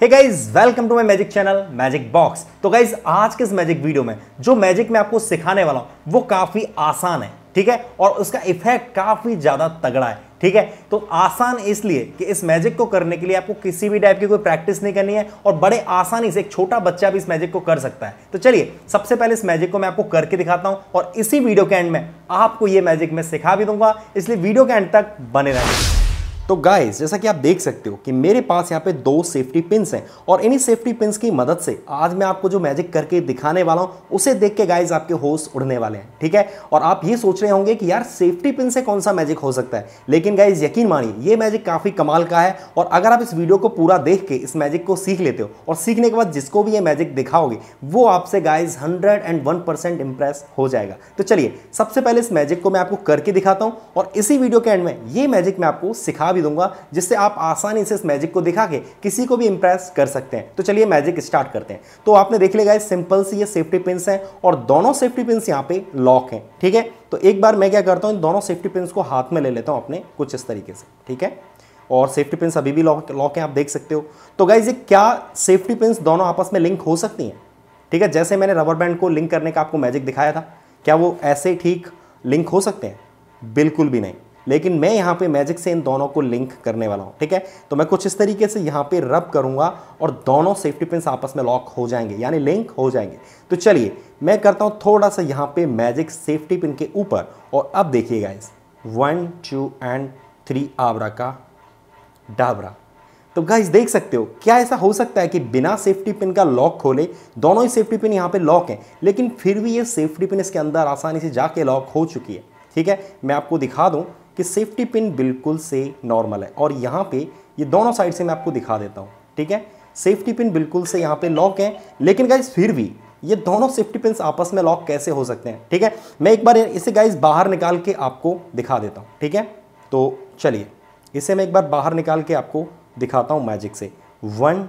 hey guys welcome to my magic channel magic box तो guys आज के इस मैजिक वीडियो में जो मैजिक मैं आपको सिखाने वाला हूँ वो काफ़ी आसान है ठीक है और उसका इफेक्ट काफ़ी ज़्यादा तगड़ा है ठीक है तो आसान इसलिए कि इस मैजिक को करने के लिए आपको किसी भी टाइप की कोई प्रैक्टिस नहीं करनी है और बड़े आसानी से एक छोटा बच्चा भी इस मैजिक को कर सकता है तो चलिए सबसे पहले इस मैजिक को मैं आपको करके दिखाता हूं और इसी वीडियो के एंड में आपको ये मैजिक मैं सिखा भी दूंगा इसलिए वीडियो के एंड तक बने रहेंगे तो गाइस जैसा कि आप देख सकते हो कि मेरे पास यहाँ पे दो सेफ्टी पिंस हैं और इन्हीं सेफ्टी पिंस की मदद से आज मैं आपको जो मैजिक करके दिखाने वाला हूँ उसे देख के गाइस आपके होश उड़ने वाले हैं ठीक है और आप ये सोच रहे होंगे कि यार सेफ्टी पिन से कौन सा मैजिक हो सकता है लेकिन गाइज यकीन मानिए ये मैजिक काफ़ी कमाल का है और अगर आप इस वीडियो को पूरा देख के इस मैजिक को सीख लेते हो और सीखने के बाद जिसको भी ये मैजिक दिखाओगे वो आपसे guys hundred and one percent impress हो जाएगा तो चलिए सबसे पहले इस मैजिक को मैं आपको करके दिखाता हूँ और इसी वीडियो के एंड में ये मैजिक मैं आपको सिखा भी दूंगा जिससे आप आसानी से इस मैजिक को दिखा के किसी को भी इंप्रेस कर सकते हैं तो चलिए मैजिक स्टार्ट करते हैं तो आपने देख लिया सिंपल सी ये सेफ्टी पिंस हैं और दोनों सेफ्टी पिंस यहाँ पे लॉक हैं ठीक है तो एक बार मैं क्या करता हूँ दोनों सेफ्टी पिंस को हाथ में ले लेता हूँ अपने कुछ इस तरीके से ठीक है और सेफ्टी पिंस अभी भी लॉक लॉक हैं आप देख सकते हो तो गाइज ये क्या सेफ्टी पिंस दोनों आपस में लिंक हो सकती हैं ठीक है जैसे मैंने रबर बैंड को लिंक करने का आपको मैजिक दिखाया था क्या वो ऐसे ठीक लिंक हो सकते हैं बिल्कुल भी नहीं लेकिन मैं यहाँ पे मैजिक से इन दोनों को लिंक करने वाला हूँ ठीक है तो मैं कुछ इस तरीके से यहाँ पे रब करूँगा और दोनों सेफ्टी पिन आपस में लॉक हो जाएंगे यानी लिंक हो जाएंगे तो चलिए मैं करता हूँ थोड़ा सा यहाँ पे मैजिक सेफ्टी पिन के ऊपर और अब देखिएगा इस वन टू एंड थ्री आबरा का डाबरा तो गाइज देख सकते हो क्या ऐसा हो सकता है कि बिना सेफ्टी पिन का लॉक खोले दोनों ही सेफ्टी पिन यहाँ पे लॉक हैं लेकिन फिर भी ये सेफ्टी पिन इसके अंदर आसानी से जाके लॉक हो चुकी है ठीक है मैं आपको दिखा दूँ कि सेफ्टी पिन बिल्कुल से नॉर्मल है और यहाँ पे ये दोनों साइड से मैं आपको दिखा देता हूँ ठीक है सेफ्टी पिन बिल्कुल से यहाँ पे लॉक है लेकिन गाइज फिर भी ये दोनों सेफ्टी पिन आपस में लॉक कैसे हो सकते हैं ठीक है मैं एक बार इसे गाइज बाहर निकाल के आपको दिखा देता हूँ ठीक है तो चलिए इसे मैं एक बार बाहर निकाल के आपको दिखाता हूँ मैजिक से वन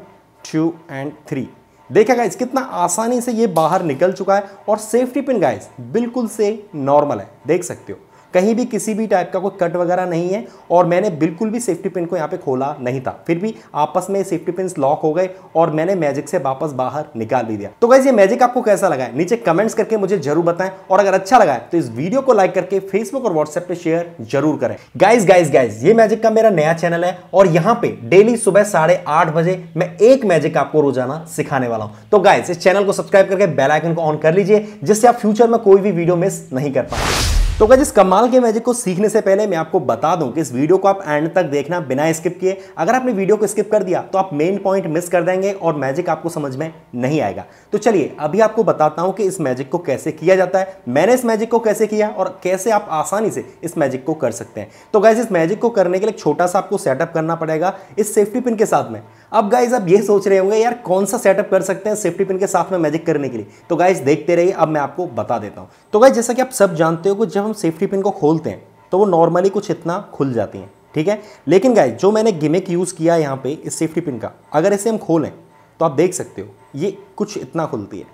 टू एंड थ्री देखा गाइज कितना आसानी से ये बाहर निकल चुका है और सेफ्टी पिन गाइज बिल्कुल से नॉर्मल है देख सकते हो कहीं भी किसी भी टाइप का कोई कट वगैरह नहीं है और मैंने बिल्कुल भी सेफ्टी पिन को यहाँ पे खोला नहीं था फिर भी आपस में सेफ्टी पिन लॉक हो गए और मैंने मैजिक से वापस बाहर निकाल भी दिया तो गाइज ये मैजिक आपको कैसा लगा है नीचे कमेंट्स करके मुझे जरूर बताएं और अगर अच्छा लगा है तो इस वीडियो को लाइक करके फेसबुक और व्हाट्सएप पर शेयर जरूर करें गाइज गाइज गाइज ये मैजिक का मेरा नया चैनल है और यहाँ पे डेली सुबह साढ़े आठ बजे मैं एक मैजिक आपको रोजाना सिखाने वाला हूँ तो गाइज इस चैनल को सब्सक्राइब करके बेलाइकन को ऑन कर लीजिए जिससे आप फ्यूचर में कोई भी वीडियो मिस नहीं कर पाए तो अगर इस कमाल के मैजिक को सीखने से पहले मैं आपको बता दूं कि इस वीडियो को आप एंड तक देखना बिना स्किप किए अगर आपने वीडियो को स्किप कर दिया तो आप मेन पॉइंट मिस कर देंगे और मैजिक आपको समझ में नहीं आएगा तो चलिए अभी आपको बताता हूं कि इस मैजिक को कैसे किया जाता है मैंने इस मैजिक को कैसे किया और कैसे आप आसानी से इस मैजिक को कर सकते हैं तो गैस इस मैजिक को करने के लिए छोटा सा आपको सेटअप करना पड़ेगा इस सेफ्टी पिन के साथ में अब गाइज आप ये सोच रहे होंगे यार कौन सा सेटअप कर सकते हैं सेफ्टी पिन के साथ में मैजिक करने के लिए तो गाइज देखते रहिए अब मैं आपको बता देता हूँ तो गाइज जैसा कि आप सब जानते हो कि जब हम सेफ्टी पिन को खोलते हैं तो वो नॉर्मली कुछ इतना खुल जाती हैं ठीक है लेकिन गाइज जो मैंने गिमिक यूज़ किया है यहाँ पे इस सेफ्टी पिन का अगर इसे हम खोलें तो आप देख सकते हो ये कुछ इतना खुलती है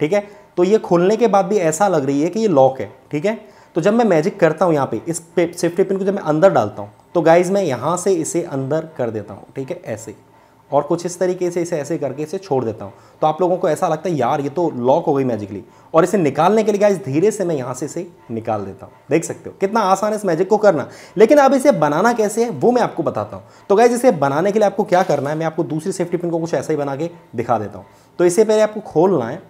ठीक है तो ये खोलने के बाद भी ऐसा लग रही है कि ये लॉक है ठीक है तो जब मैं मैजिक करता हूँ यहाँ पे इस सेफ्टी पिन को जब मैं अंदर डालता हूँ तो गाइज मैं यहाँ से इसे अंदर कर देता हूँ ठीक है ऐसे ही और कुछ इस तरीके से इसे ऐसे करके इसे छोड़ देता हूँ तो आप लोगों को ऐसा लगता है यार ये तो लॉक हो गई मैजिकली और इसे निकालने के लिए गाइज धीरे से मैं यहाँ से इसे निकाल देता हूँ देख सकते हो कितना आसान है इस मैजिक को करना लेकिन अब इसे बनाना कैसे है वो मैं आपको बताता हूँ तो गाइज इसे बनाने के लिए आपको क्या करना है मैं आपको दूसरी सेफ्टी पिन को कुछ ऐसा ही बना के दिखा देता हूँ तो इसे पहले आपको खोलना है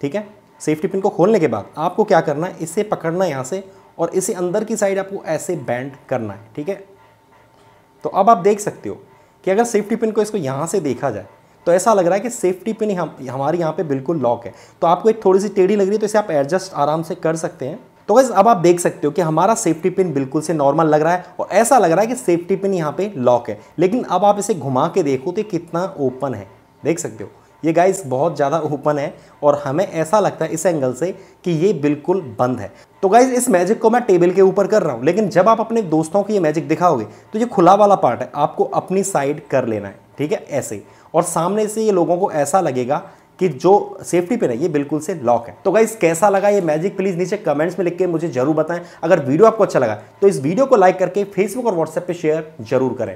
ठीक है सेफ्टी पिन को खोलने के बाद आपको क्या करना है इसे पकड़ना है यहाँ से और इसे अंदर की साइड आपको ऐसे बैंड करना है ठीक है तो अब आप देख सकते हो कि अगर सेफ्टी पिन को इसको यहाँ से देखा जाए तो ऐसा लग रहा है कि सेफ्टी पिन हम हमारी यहाँ पे बिल्कुल लॉक है तो आपको एक थोड़ी सी टेढ़ी लग रही है तो इसे आप एडजस्ट आराम से कर सकते हैं तो बस अब आप देख सकते हो कि हमारा सेफ्टी पिन बिल्कुल से नॉर्मल लग रहा है और ऐसा लग रहा है कि सेफ्टी पिन यहाँ पे लॉक है लेकिन अब आप इसे घुमा के देखो तो कितना ओपन है देख सकते हो ये गाइस बहुत ज़्यादा ओपन है और हमें ऐसा लगता है इस एंगल से कि ये बिल्कुल बंद है तो गाइज इस मैजिक को मैं टेबल के ऊपर कर रहा हूँ लेकिन जब आप अपने दोस्तों को ये मैजिक दिखाओगे तो ये खुला वाला पार्ट है आपको अपनी साइड कर लेना है ठीक है ऐसे और सामने से ये लोगों को ऐसा लगेगा कि जो सेफ्टी पे नहीं ये बिल्कुल से लॉक है तो गाइज कैसा लगा ये मैजिक प्लीज़ नीचे कमेंट्स में लिख के मुझे जरूर बताएं अगर वीडियो आपको अच्छा लगा तो इस वीडियो को लाइक करके फेसबुक और व्हाट्सएप पे शेयर जरूर करें